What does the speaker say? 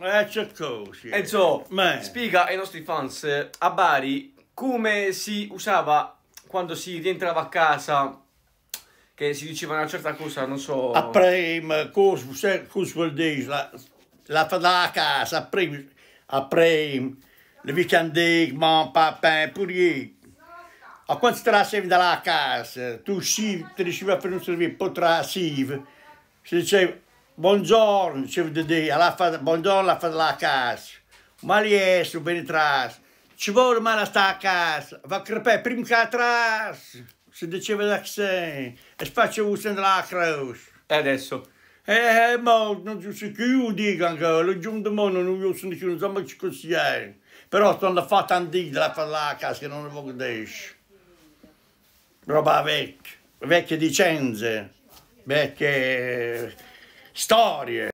Eh, così. Enzo, Ma... spiega ai nostri fans eh, a Bari come si usava quando si rientrava a casa che si diceva una certa cosa, non so... A prima, cosa, cosa vuol dire? La, la a casa, a prima, a prima, le vicende, mon papà, pure io. A quando trascevi dalla casa, tu uscivi, ti riuscivi a fare un servizio, poi trascevi, si diceva... Buongiorno, ci vede alla buongiorno alla fa la casa. Ma li è su ben Ci vuole male sta a casa. Va a crepè prima che atras. Si diceva da sé. E spaccia usare la croce. E adesso? Eh, eh ma non so si chiude anche. Le giunte non io sono non so mai così è. Però sono fatta antica la fa la casa che non ne voglio desce. Roba vecchia, vecchie dicenze, vecchie... Storie!